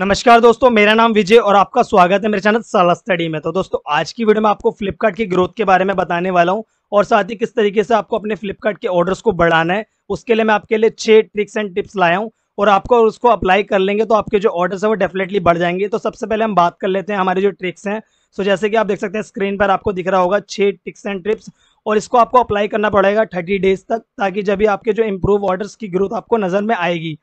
नमस्कार दोस्तों मेरा नाम विजय और आपका स्वागत है मेरे चैनल साला स्टडी में तो दोस्तों आज की वीडियो में आपको फ्लिपकार्ट की ग्रोथ के बारे में बताने वाला हूं और साथ ही किस तरीके से आपको अपने फ्लिपकार्ट के ऑर्डर्स को बढ़ाना है उसके लिए मैं आपके लिए छह ट्रिक्स एंड टिप्स लाया हूँ और आपको उसको अप्लाई कर लेंगे तो आपके जो ऑर्डर्स है वो डेफिनेटली बढ़ जाएंगे तो सबसे पहले हम बात कर लेते हैं हमारे जो ट्रिक्स हैं सो जैसे कि आप देख सकते हैं स्क्रीन पर आपको दिख रहा होगा छह ट्रिक्स एंड ट्रिप्स और इसको आपको अप्लाई करना पड़ेगा थर्टी डेज तक ताकि जब भी आपके जो इम्प्रूव ऑर्डर्स की ग्रोथ आपको नज़र में आएगी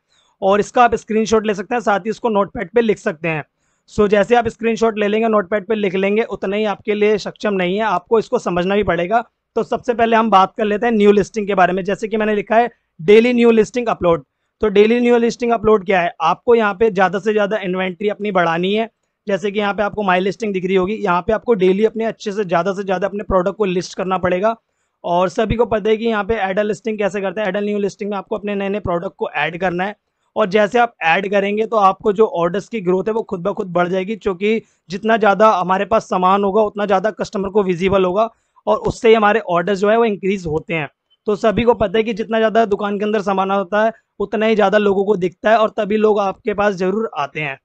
और इसका आप स्क्रीनशॉट ले सकते हैं साथ ही इसको नोटपैड पे लिख सकते हैं सो so, जैसे आप स्क्रीनशॉट ले लेंगे नोटपैड पे लिख लेंगे उतना ही आपके लिए सक्षम नहीं है आपको इसको समझना भी पड़ेगा तो सबसे पहले हम बात कर लेते हैं न्यू लिस्टिंग के बारे में जैसे कि मैंने लिखा है डेली न्यू लिस्टिंग अपलोड तो डेली न्यू लिस्टिंग अपलोड क्या है आपको यहाँ पे ज़्यादा से ज़्यादा इन्वेंट्री अपनी बढ़ानी है जैसे कि यहाँ पे आपको माई लिस्टिंग दिख रही होगी यहाँ पे आपको डेली अपने अच्छे से ज़्यादा से ज़्यादा अपने प्रोडक्ट को लिस्ट करना पड़ेगा और सभी को पता है कि यहाँ पे एडल लिस्टिंग कैसे करते हैं एडल न्यू लिस्टिंग में आपको अपने नए नए प्रोडक्ट को ऐड करना है और जैसे आप ऐड करेंगे तो आपको जो ऑर्डर्स की ग्रोथ है वो खुद ब खुद बढ़ जाएगी क्योंकि जितना ज़्यादा हमारे पास सामान होगा उतना ज़्यादा कस्टमर को विजिबल होगा और उससे ही हमारे ऑर्डर्स जो है वो इंक्रीज़ होते हैं तो सभी को पता है कि जितना ज़्यादा दुकान के अंदर सामान होता है उतना ही ज़्यादा लोगों को दिखता है और तभी लोग आपके पास ज़रूर आते हैं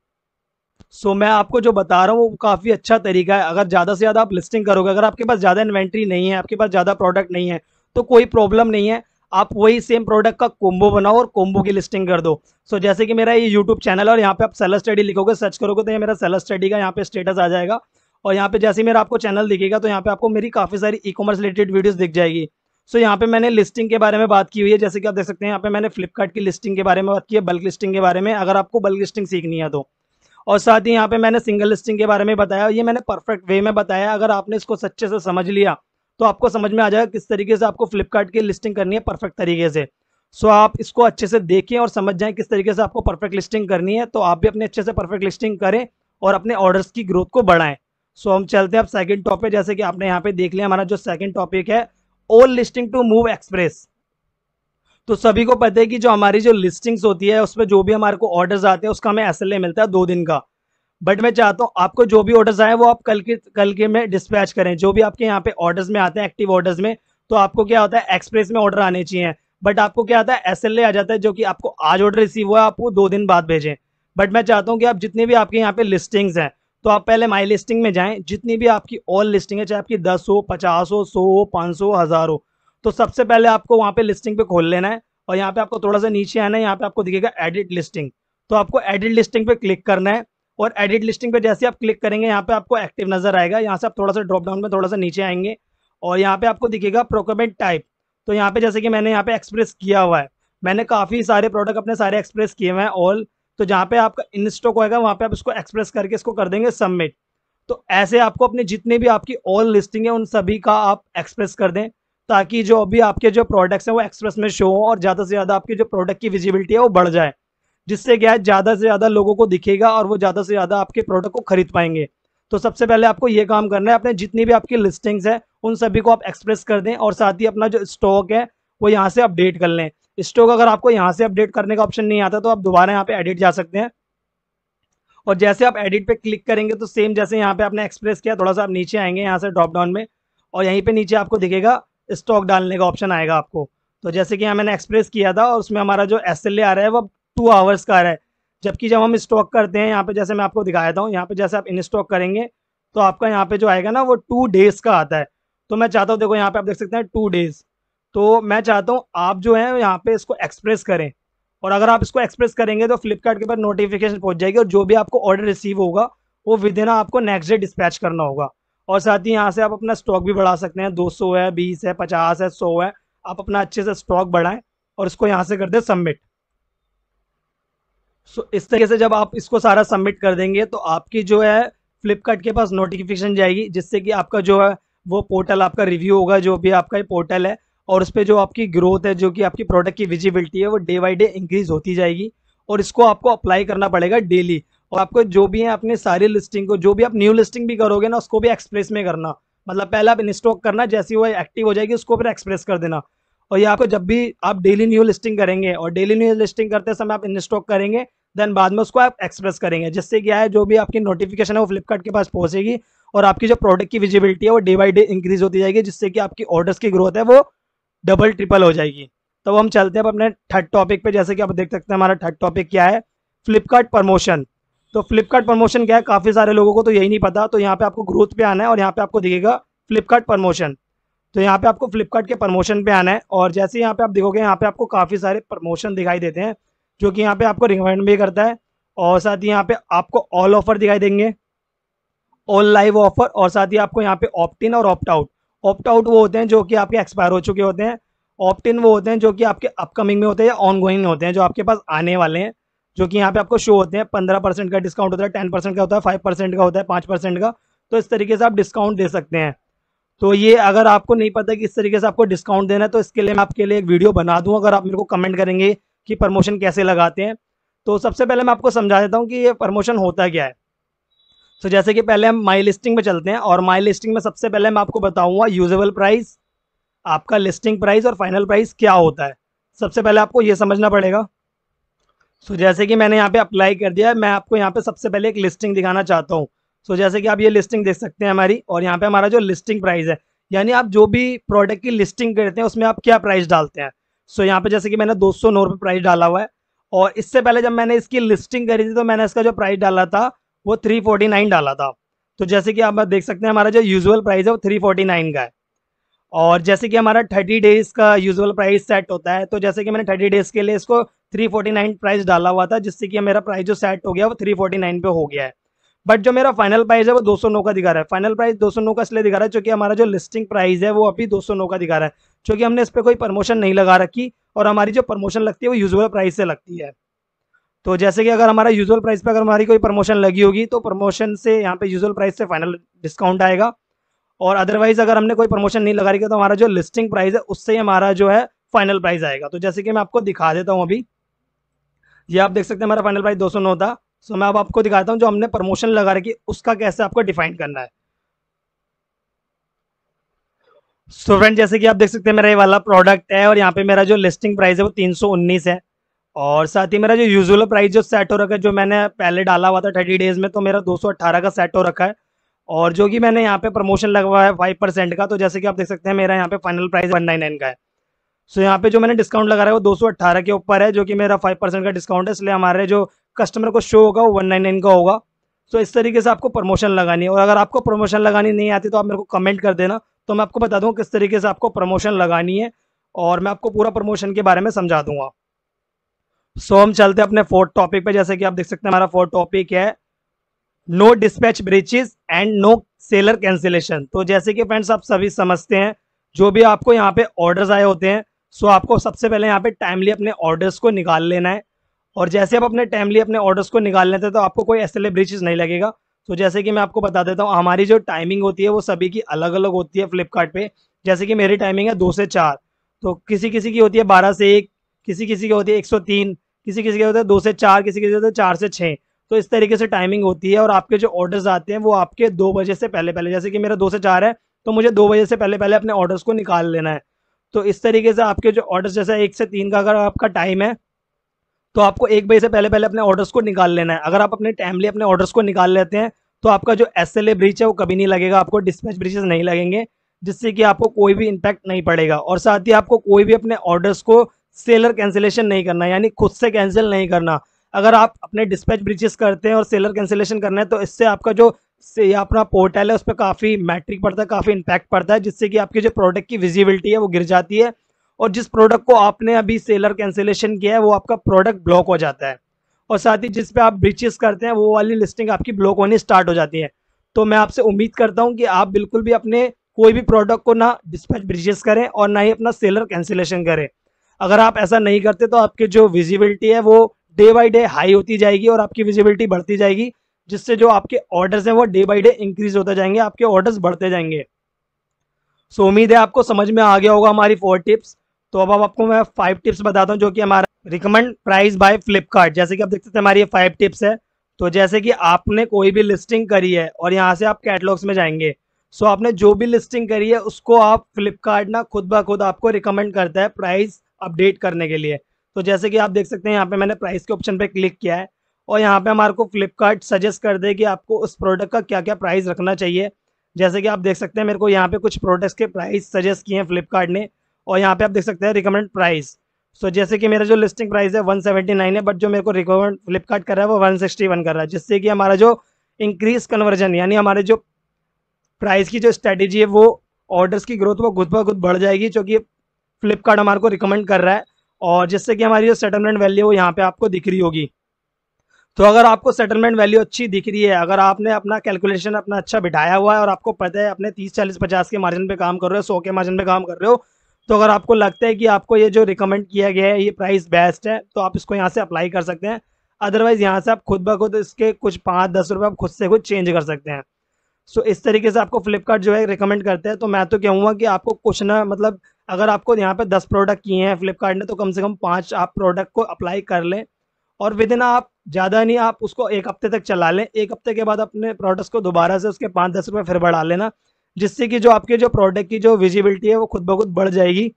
सो so, मैं आपको जो बता रहा हूँ वो काफ़ी अच्छा तरीका है अगर ज़्यादा से ज़्यादा आप लिस्टिंग करोगे अगर आपके पास ज़्यादा इन्वेंट्री नहीं है आपके पास ज़्यादा प्रोडक्ट नहीं है तो कोई प्रॉब्लम नहीं है आप वही सेम प्रोडक्ट का कोम्बो बनाओ और कोम्बो की लिस्टिंग कर दो सो so, जैसे कि मेरा ये यूट्यूब चैनल है और यहाँ पे आप सेलर स्टडी लिखोगे सर्च करोगे तो ये मेरा सेलर स्टडी का यहाँ पे स्टेटस आ जाएगा और यहाँ पे जैसे मेरा आपको चैनल दिखेगा तो यहाँ पे आपको मेरी काफ़ी सारी ई कॉमर्स रिलेटेड वीडियोज़ दिख जाएगी सो so, यहाँ पे मैंने लिस्टिंग के बारे में बात की हुई है जैसे कि आप देख सकते हैं यहाँ पे मैंने फ्लिपकार्ट की लिस्टिंग के बारे में बात की है बल्क लिस्टिंग के बारे में अगर आपको बल्क लिस्टिंग सीखनी है तो और साथ ही यहाँ पे मैंने सिंगल लिस्टिंग के बारे में बताया ये मैंने परफेक्ट वे में बताया अगर आपने इसको सच्चे से समझ लिया तो आपको समझ में आ जाएगा किस तरीके से आपको फ्लिपकार्ट की लिस्टिंग करनी है परफेक्ट तरीके से सो आप इसको अच्छे से देखें और समझ जाएं किस तरीके से आपको परफेक्ट लिस्टिंग करनी है तो आप भी अपने अच्छे से परफेक्ट लिस्टिंग करें और अपने ऑर्डर्स की ग्रोथ को बढ़ाएं सो हम चलते हैं अब सेकेंड टॉपिक जैसे कि आपने यहाँ पे देख लिया हमारा जो सेकंड टॉपिक है ओल लिस्टिंग टू मूव एक्सप्रेस तो सभी को पता है कि जो हमारी जो लिस्टिंग्स होती है उसमें जो भी हमारे को ऑर्डर्स आते हैं उसका हमें एस मिलता है दो दिन का बट मैं चाहता हूँ आपको जो भी ऑर्डर्स आए वो आप कल के कल के में डिस्पैच करें जो भी आपके यहाँ पे ऑर्डर्स में आते हैं एक्टिव ऑर्डर्स में तो आपको क्या होता है एक्सप्रेस में ऑर्डर आने चाहिए बट आपको क्या आता है एस आ जाता है जो कि आपको आज ऑर्डर रिसीव हुआ है आपको दो दिन बाद भेजें बट मैं चाहता हूँ कि आप जितने भी आपके यहाँ पे लिस्टिंग्स हैं तो आप पहले माई लिस्टिंग में जाएं जितनी भी आपकी ऑल लिस्टिंग है चाहे आपकी दस हो पचास हो सौ हो पाँच सौ हज़ार हो तो सबसे पहले आपको वहाँ पे लिस्टिंग पे खोल लेना है और यहाँ पे आपको थोड़ा सा नीचे आना है यहाँ पे आपको दिखेगा एडिट लिस्टिंग तो आपको एडिट लिस्टिंग पे क्लिक करना है और एडिट लिस्टिंग पे जैसे आप क्लिक करेंगे यहाँ पे आपको एक्टिव नज़र आएगा यहाँ से आप थोड़ा सा ड्रॉप डाउन में थोड़ा सा नीचे आएंगे और यहाँ पे आपको दिखेगा प्रोक्योरमेंट टाइप तो यहाँ पे जैसे कि मैंने यहाँ पे एक्सप्रेस किया हुआ है मैंने काफ़ी सारे प्रोडक्ट अपने सारे एक्सप्रेस किए हुए हैं ऑल तो जहाँ पे आपका इन स्टॉक होएगा वहाँ पे आप इसको एक्सप्रेस करके इसको कर देंगे सबमिट तो ऐसे आपको अपने जितने भी आपकी ऑल लिस्टिंग है उन सभी का आप एक्सप्रेस कर दें ताकि जो अभी आपके जो प्रोडक्ट्स हैं वो एक्सप्रेस में शो हो और ज़्यादा से ज़्यादा आपके जो प्रोडक्ट की विजिबिलिटी है वो बढ़ जाए जिससे क्या है ज़्यादा से ज़्यादा लोगों को दिखेगा और वो ज़्यादा से ज़्यादा आपके प्रोडक्ट को खरीद पाएंगे तो सबसे पहले आपको ये काम करना है अपने जितनी भी आपकी लिस्टिंग्स है उन सभी को आप एक्सप्रेस कर दें और साथ ही अपना जो स्टॉक है वो यहाँ से अपडेट कर लें स्टॉक अगर आपको यहाँ से अपडेट करने का ऑप्शन नहीं आता तो आप दोबारा यहाँ पे एडिट जा सकते हैं और जैसे आप एडिट पे क्लिक करेंगे तो सेम जैसे यहाँ पे आपने एक्सप्रेस किया थोड़ा सा आप नीचे आएंगे यहाँ से ड्रॉप डाउन में और यहीं पे नीचे आपको दिखेगा स्टॉक डालने का ऑप्शन आएगा आपको तो जैसे कि यहाँ मैंने एक्सप्रेस किया था और उसमें हमारा जो एस आ रहा है वो टू आवर्स का रहा है जबकि जब हम स्टॉक करते हैं यहाँ पे जैसे मैं आपको दिखाया था यहाँ पे जैसे आप इन स्टॉक करेंगे तो आपका यहाँ पे जो आएगा ना वो टू डेज का आता है तो मैं चाहता हूँ देखो यहाँ पे आप देख सकते हैं टू डेज तो मैं चाहता हूँ आप जो है यहाँ पे इसको एक्सप्रेस करें और अगर आप इसको एक्सप्रेस करेंगे तो फ्लिपकार्ट के पास नोटिफिकेशन पहुंच जाएगी और जो भी आपको ऑर्डर रिसीव होगा वो विद इन आपको नेक्स्ट डे डिस्पैच करना होगा और साथ ही यहाँ से आप अपना स्टॉक भी बढ़ा सकते हैं सौ है बीस है पचास है सौ है आप अपना अच्छे से स्टॉक बढ़ाएं और इसको यहाँ से कर दें सबमिट सो इस तरीके से जब आप इसको सारा सबमिट कर देंगे तो आपकी जो है फ्लिपकार्ट के पास नोटिफिकेशन जाएगी जिससे कि आपका जो है वो पोर्टल आपका रिव्यू होगा जो भी आपका पोर्टल है और उस पर जो आपकी ग्रोथ है जो कि आपकी प्रोडक्ट की विजिबिलिटी है वो डे बाई डे इंक्रीज होती जाएगी और इसको आपको अप्लाई करना पड़ेगा डेली और आपको जो भी है अपने सारी लिस्टिंग को जो भी आप न्यू लिस्टिंग भी करोगे ना उसको भी एक्सप्रेस में करना मतलब पहले आप इंस्टॉक करना जैसी वो एक्टिव हो जाएगी उसको फिर एक्सप्रेस कर देना और ये आपको जब भी आप डेली न्यू लिस्टिंग करेंगे और डेली न्यू लिस्टिंग करते समय आप इंस्टॉक करेंगे देन बाद में उसको आप एक्सप्रेस करेंगे जिससे क्या है जो भी आपकी नोटिफिकेशन है वो फ्लिपकार्ट के पास पहुंचेगी और आपकी जो प्रोडक्ट की विजिबिलिटी है वो डे बाई डे इंक्रीज होती जाएगी जिससे कि आपकी ऑर्डर्स की ग्रोथ है वो डबल ट्रिपल हो जाएगी तो हम चलते हैं अब अपने थर्ड टॉपिक पे जैसे कि आप देख सकते हैं हमारा थर्ड टॉपिक क्या है फ्लिपकार्ट प्रमोशन तो फ्लिपकार्ट प्रमोशन क्या है काफ़ी सारे लोगों को तो यही नहीं पता तो यहाँ पे आपको ग्रोथ पे आना है और यहाँ पे आपको दिखेगा फ्लिपकार्ट प्रमोशन तो यहाँ पे आपको फ्लिपकार्ट के प्रमोशन पे आना है और जैसे यहाँ पे आप देखोगे यहाँ पे आपको काफ़ी सारे प्रमोशन दिखाई देते हैं जो कि यहाँ पे आपको रिकमेंड भी करता है और साथ ही यहाँ पे आपको ऑल ऑफर दिखाई देंगे ऑल लाइव ऑफर और साथ ही आपको यहाँ पे ऑप्ट इन और ऑप्ट आउट ऑप्ट आउट वो होते हैं जो कि आपके एक्सपायर हो चुके होते हैं ऑप्ट इन वो होते हैं जो कि आपके अपकमिंग में होते हैं या ऑन गोइंग में होते हैं जो आपके पास आने वाले हैं जो कि यहाँ पे आपको शो होते हैं पंद्रह परसेंट का डिस्काउंट होता है टेन परसेंट का होता है फाइव परसेंट का होता है पाँच परसेंट का तो इस तरीके से आप डिस्काउंट दे सकते हैं तो ये अगर आपको नहीं पता कि इस तरीके से आपको डिस्काउंट देना है तो इसके लिए मैं आपके लिए एक वीडियो बना दूँ अगर आप मेरे को कमेंट करेंगे कि प्रमोशन कैसे लगाते हैं तो सबसे पहले मैं आपको समझा देता हूँ कि ये प्रमोशन होता क्या है तो जैसे कि पहले हम माई लिस्टिंग में चलते हैं और माई लिस्टिंग में सबसे पहले मैं आपको बताऊँगा यूजेबल प्राइस आपका लिस्टिंग प्राइस और फाइनल प्राइस क्या होता है सबसे पहले आपको ये समझना पड़ेगा सो तो so, जैसे कि मैंने यहाँ पे अप्लाई कर दिया है मैं आपको यहाँ पे सबसे पहले एक लिस्टिंग दिखाना चाहता हूँ सो so, जैसे कि आप ये लिस्टिंग देख सकते हैं हमारी और यहाँ पे हमारा जो लिस्टिंग प्राइस है यानी आप जो भी प्रोडक्ट की लिस्टिंग करते हैं उसमें आप क्या प्राइस डालते हैं सो so, यहाँ पे जैसे कि मैंने दो सौ प्राइस डाला हुआ है और इससे पहले जब मैंने इसकी लिस्टिंग करी थी तो मैंने इसका जो प्राइस डाला था वो थ्री फोर्टी नाइन डाला था तो जैसे कि आप देख सकते हैं हमारा जो यूजल प्राइस है वो थ्री फोर्टी नाइन का है और जैसे कि हमारा थर्टी डेज़ का यूजल प्राइस सेट होता है तो जैसे कि मैंने थर्टी डेज़ के लिए इसको थ्री फोर्टी नाइन प्राइस डाला हुआ था जिससे कि मेरा प्राइस जो सेट हो गया वो थ्री फोर्टी नाइन पे हो गया है बट जो मेरा फाइनल प्राइस है वो 209 का दिखा रहा है फाइनल प्राइस 209 का इसलिए दिखा रहा है क्योंकि हमारा जो लिस्टिंग प्राइस है वो अभी 209 का दिखा रहा है क्योंकि हमने इस पर कोई प्रमोशन नहीं लगा रखी और हमारी जो प्रमोशन लगती है वो यूजुअल प्राइस से लगती है तो जैसे कि अगर हमारा यूजुअल प्राइस पर अगर हमारी कोई प्रमोशन लगी होगी तो प्रमोशन से यहाँ पे यूजुअल प्राइस से फाइनल डिस्काउंट आएगा और अदरवाइज अगर हमने कोई प्रमोशन नहीं लगा रही तो हमारा जो लिस्टिंग प्राइस है उससे ही हमारा जो है फाइनल प्राइस आएगा तो जैसे कि मैं आपको दिखा देता हूँ अभी ये आप देख सकते हैं हमारा फाइनल प्राइस नौ था सो मैं अब आपको दिखाता हूँ जो हमने प्रमोशन लगा रखी उसका कैसे आपको डिफाइन करना है सो so, फ्रेंड जैसे कि आप देख सकते हैं मेरा ये वाला प्रोडक्ट है और यहाँ पे मेरा जो लिस्टिंग प्राइस है वो 319 है और साथ ही मेरा जो यूजुअल प्राइस जो सेट हो रखा है जो मैंने पहले डाला हुआ था थर्टी डेज में तो मेरा 218 का सेट हो रखा है और जो कि मैंने यहाँ पे प्रमोशन लगवाया है फाइव परसेंट का तो जैसे कि आप देख सकते हैं मेरा यहाँ पे final price one nine nine का है सो यहाँ पे जो मैंने डिस्काउंट लगा रहा है वो 218 के ऊपर है जो कि मेरा फाइव परसेंट का डिस्काउंट है इसलिए हमारे जो कस्टमर को शो होगा वो वन नाइन नाइन का होगा सो इस तरीके से आपको प्रमोशन लगानी है और अगर आपको प्रमोशन लगानी नहीं आती तो आप मेरे को कमेंट कर देना तो मैं आपको बता दूंगा किस तरीके से आपको प्रमोशन लगानी है और मैं आपको पूरा प्रमोशन के बारे में समझा दूंगा सो हम चलते हैं अपने फोर्थ टॉपिक पे जैसे कि आप देख सकते हैं हमारा फोर्थ टॉपिक है no dispatch breaches and no seller cancellation तो जैसे कि फ्रेंड्स आप सभी समझते हैं जो भी आपको यहाँ पे ऑर्डर्स आए होते हैं सो आपको सबसे पहले यहाँ पे टाइमली अपने ऑर्डर्स को निकाल लेना है और जैसे आप अपने टाइमली अपने ऑर्डर्स को निकाल लेते हैं तो आपको कोई एस एल नहीं लगेगा तो जैसे कि मैं आपको बता देता हूँ हमारी जो टाइमिंग होती है वो सभी की अलग अलग होती है फ्लिपकार्ट पे जैसे कि मेरी टाइमिंग है दो से चार तो किसी किसी की होती है बारह से एक किसी किसी की होती है एक सौ तीन किसी किसी की होती है दो से चार किसी किसी की होती है चार से छः तो इस तरीके से टाइमिंग होती है और आपके जो ऑर्डर्स आते हैं वो आपके दो बजे से पहले पहले जैसे कि मेरा दो से चार है तो मुझे दो बजे से पहले पहले अपने ऑर्डर्स को निकाल लेना है तो इस तरीके से आपके जो ऑर्डर्स जैसे एक से तीन का अगर आपका टाइम है तो आपको एक बजे से पहले पहले अपने ऑर्डर्स को निकाल लेना है अगर आप अपने टाइमली अपने ऑर्डर्स को निकाल लेते हैं तो आपका जो एस एल ए है वो कभी नहीं लगेगा आपको डिस्पैच ब्रिजेस नहीं लगेंगे जिससे कि आपको कोई भी इम्पैक्ट नहीं पड़ेगा और साथ ही आपको कोई भी अपने ऑर्डर्स को सेलर कैंसिलेशन नहीं करना यानी खुद से कैंसिल नहीं करना अगर आप अपने डिस्पैच ब्रिजेस करते हैं और सेलर कैंसिलेशन करना है तो इससे आपका जो से अपना पोर्टल है उस पर काफ़ी मैट्रिक पड़ता है काफ़ी इम्पैक्ट पड़ता है जिससे कि आपकी जो प्रोडक्ट की विजिबिलिटी है वो गिर जाती है और जिस प्रोडक्ट को आपने अभी सेलर कैंसिलेशन किया है वो आपका प्रोडक्ट ब्लॉक हो जाता है और साथ ही जिस पे आप ब्रीचेस करते हैं वो वाली लिस्टिंग आपकी ब्लॉक होनी स्टार्ट हो जाती है तो मैं आपसे उम्मीद करता हूँ कि आप बिल्कुल भी अपने कोई भी प्रोडक्ट को ना डिस्पैच ब्रीचेस करें और ना ही अपना सेलर कैंसिलेशन करें अगर आप ऐसा नहीं करते तो आपकी जो विजिबिलिटी है वो डे बाई डे हाई होती जाएगी और आपकी विजिबिलिटी बढ़ती जाएगी जिससे जो आपके ऑर्डर्स हैं वो डे बाई डे इंक्रीज होते जाएंगे आपके ऑर्डर्स बढ़ते जाएंगे सो उम्मीद है आपको समझ में आ गया होगा हमारी फोर टिप्स तो अब आपको मैं फाइव टिप्स बताता हूँ जो कि हमारा रिकमेंड प्राइस बाय फ्लिपकार्ट जैसे कि आप देख सकते हैं हमारी ये फाइव टिप्स है तो जैसे कि आपने कोई भी लिस्टिंग करी है और यहाँ से आप कैटलॉग्स में जाएंगे सो so, आपने जो भी लिस्टिंग करी है उसको आप फ्लिपकार्ट ना खुद ब खुद आपको रिकमेंड करता है प्राइस अपडेट करने के लिए तो जैसे कि आप देख सकते हैं यहाँ पे मैंने प्राइस के ऑप्शन पे क्लिक किया है और यहाँ पे हमारे को फ्लिपकार्ट सजेस्ट कर दे कि आपको उस प्रोडक्ट का क्या क्या प्राइस रखना चाहिए जैसे कि आप देख सकते हैं मेरे को यहाँ पे कुछ प्रोडक्ट्स के प्राइस सजेस्ट किए हैं फ्लिपकार्ट ने और यहाँ पे आप देख सकते हैं रिकमेंड प्राइस सो जैसे कि मेरा जो लिस्टिंग प्राइस है 179 है बट जो मेरे को रिकमेंड फ्लिपकार्ट कर रहा है वो 161 कर रहा है जिससे कि हमारा जो इंक्रीज कन्वर्जन यानी हमारे जो प्राइस की जो स्ट्रैटेजी है वो ऑर्डर्स की ग्रोथ वो खुद ब खुद बढ़ जाएगी क्योंकि फ्लिपकार्ट हमारे को रिकमेंड कर रहा है और जिससे कि हमारी जो सेटलमेंट वैल्यू है वो यहाँ पर आपको दिख रही होगी तो अगर आपको सेटलमेंट वैल्यू अच्छी दिख रही है अगर आपने अपना कैलकुलेशन अपना अच्छा बिठाया हुआ है और आपको पता है अपने तीस चालीस पचास के मार्जिन पे काम कर रहे हो सौ के मार्जिन पे काम कर रहे हो तो अगर आपको लगता है कि आपको ये जो रिकमेंड किया गया है ये प्राइस बेस्ट है तो आप इसको यहाँ से अप्लाई कर सकते हैं अदरवाइज़ यहाँ से आप खुद ब खुद इसके कुछ पाँच दस रुपये आप खुद से खुद चेंज कर सकते हैं सो इस तरीके से आपको फ्लिपकार्ट जो है रिकमेंड करते हैं तो मैं तो कहूँगा कि आपको कुछ ना मतलब अगर आपको यहाँ पे दस प्रोडक्ट किए हैं फ्लिपकार्ट ने तो कम से कम पाँच आप प्रोडक्ट को अप्लाई कर लें और विद इन आप ज़्यादा नहीं आप उसको एक हफ्ते तक चला लें एक हफ्ते के बाद अपने प्रोडक्ट्स को दोबारा से उसके पाँच दस रुपये फिर बढ़ा लेना जिससे कि जो आपके जो प्रोडक्ट की जो विजिबिलिटी है वो खुद ब खुद बढ़ जाएगी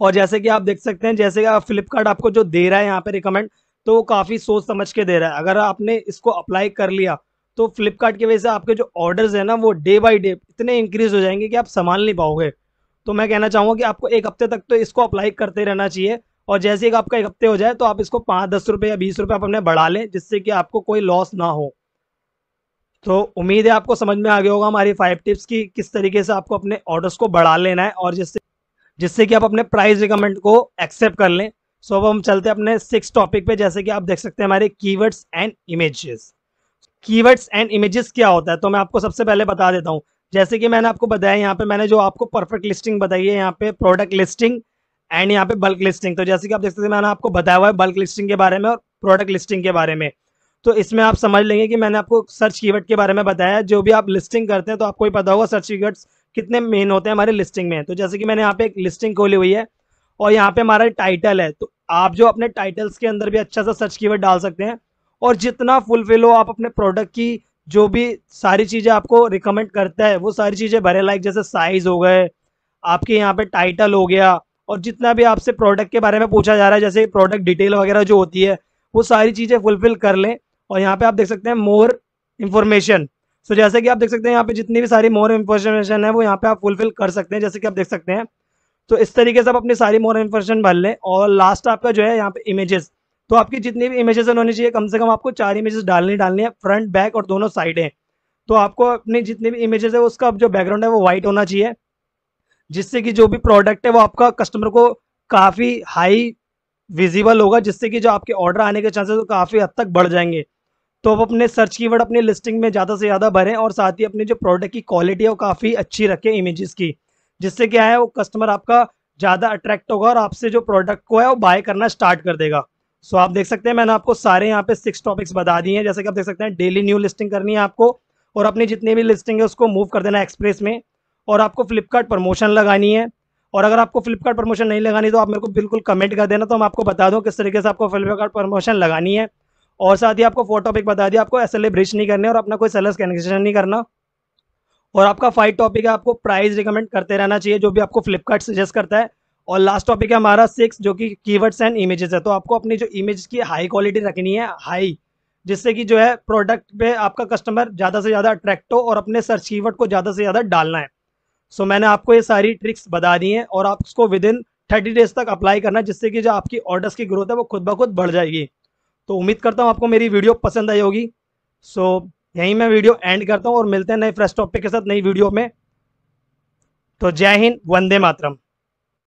और जैसे कि आप देख सकते हैं जैसे कि फ्लिपकार्ट आपको जो दे रहा है यहाँ पे रिकमेंड तो वो काफ़ी सोच समझ के दे रहा है अगर आपने इसको अप्लाई कर लिया तो फ्लिपकार्ट की वजह से आपके जो ऑर्डर्स हैं ना वो डे बाई डे इतने इंक्रीज हो जाएंगे कि आप संभाल नहीं पाओगे तो मैं कहना चाहूँगा कि आपको एक हफ्ते तक तो इसको अप्लाई करते रहना चाहिए और जैसे ही आपका एक हफ्ते हो जाए तो आप इसको पाँच दस रुपये या बीस रुपये आप अपने बढ़ा लें जिससे कि आपको कोई लॉस ना हो तो उम्मीद है आपको समझ में आ गया होगा हमारी फाइव टिप्स की किस तरीके से आपको अपने ऑर्डर्स को बढ़ा लेना है और जिससे जिससे कि आप अपने प्राइस रिकमेंड को एक्सेप्ट कर लें सो अब हम चलते हैं अपने सिक्स टॉपिक पे जैसे कि आप देख सकते हैं हमारे keywords and images keywords and images क्या होता है तो मैं आपको सबसे पहले बता देता हूँ जैसे कि मैंने आपको बताया यहाँ पे मैंने जो आपको परफेक्ट लिस्टिंग बताई है यहाँ पे प्रोडक्ट लिस्टिंग एंड यहाँ पे बल्क लिस्टिंग तो जैसे कि आप देख सकते हैं मैंने आपको बताया हुआ है बल्क लिस्टिंग के बारे में और प्रोडक्ट लिस्टिंग के बारे में तो इसमें आप समझ लेंगे कि मैंने आपको सर्च कीवर्ड के बारे में बताया जो भी आप लिस्टिंग करते हैं तो आपको ही पता होगा सर्च कीवर्ड्स कितने मेन होते हैं हमारे लिस्टिंग में तो जैसे कि मैंने यहाँ पे एक लिस्टिंग खोली हुई है और यहाँ पे हमारा टाइटल है तो आप जो अपने टाइटल्स के अंदर भी अच्छा सा सर्च कीवर्ड डाल सकते हैं और जितना फुलफिल हो आप अपने प्रोडक्ट की जो भी सारी चीज़ें आपको रिकमेंड करता है वो सारी चीज़ें भरे लाइक जैसे साइज़ हो गए आपके यहाँ पे टाइटल हो गया और जितना भी आपसे प्रोडक्ट के बारे में पूछा जा रहा है जैसे प्रोडक्ट डिटेल वगैरह जो होती है वो सारी चीज़ें फुलफिल कर लें और यहाँ पे आप देख सकते हैं मोर इन्फॉर्मेशन सो जैसे कि आप देख सकते हैं यहाँ पे जितनी भी सारी मोर इन्फॉर्मेशन है वो यहाँ पे आप फुलफिल कर सकते हैं जैसे कि आप देख सकते हैं तो इस तरीके से आप अपनी सारी मोर इन्फॉर्मेशन भर लें और लास्ट आपका जो है यहाँ पे इमेजेस तो आपकी जितनी भी इमेजेस होनी चाहिए कम से कम आपको चार इमेजेस डालनी डालनी है फ्रंट बैक और दोनों साइडें तो आपको अपनी जितनी भी इमेजेस है उसका जो बैकग्राउंड है वो वाइट होना चाहिए जिससे कि जो भी प्रोडक्ट है वो आपका कस्टमर को काफ़ी हाई विजिबल होगा जिससे कि जो आपके ऑर्डर आने के चांसेस काफ़ी हद तक बढ़ जाएंगे तो आप अपने सर्च कीवर्ड अपनी लिस्टिंग में ज़्यादा से ज़्यादा भरें और साथ ही अपने जो प्रोडक्ट की क्वालिटी है वो काफ़ी अच्छी रखें इमेजेस की जिससे क्या है वो कस्टमर आपका ज़्यादा अट्रैक्ट होगा और आपसे जो प्रोडक्ट को है वो बाय करना स्टार्ट कर देगा सो आप देख सकते हैं मैंने आपको सारे यहाँ पे सिक्स टॉपिक्स बता दिए हैं जैसे कि आप देख सकते हैं डेली न्यू लिस्टिंग करनी है आपको और अपनी जितनी भी लिस्टिंग है उसको मूव कर देना एक्सप्रेस में और आपको फ्लिपकार्ट प्रमोशन लगानी है और अगर आपको फ्लिपकार्ट प्रमोशन नहीं लगानी तो आप मेरे को बिल्कुल कमेंट कर देना तो हम आपको बता दूँ किस तरीके से आपको फ्लिपकार्ट प्रमोशन लगानी है और साथ ही आपको फोर टॉपिक बता दिया आपको एस एल नहीं करने और अपना कोई सेलर्स कैनेक्शन नहीं करना और आपका फाइव टॉपिक है आपको प्राइस रिकमेंड करते रहना चाहिए जो भी आपको फ्लिपकार्ट सजेस्ट करता है और लास्ट टॉपिक है हमारा सिक्स जो कि कीवर्ड्स एंड इमेजेस है तो आपको अपनी जो इमेज की हाई क्वालिटी रखनी है हाई जिससे कि जो है प्रोडक्ट पे आपका कस्टमर ज़्यादा से ज़्यादा अट्रैक्ट हो और अपने सर्च कीवर्ड को ज़्यादा से ज़्यादा डालना है सो so, मैंने आपको ये सारी ट्रिक्स बता दी हैं और आप उसको विद इन थर्टी डेज तक अप्लाई करना जिससे कि जो आपकी ऑर्डर्स की ग्रोथ है वो खुद ब खुद बढ़ जाएगी तो उम्मीद करता हूँ आपको मेरी वीडियो पसंद आई होगी सो यहीं मैं वीडियो एंड करता हूँ और मिलते हैं नए फ्रेश टॉपिक के साथ नई वीडियो में तो जय हिंद वंदे मातरम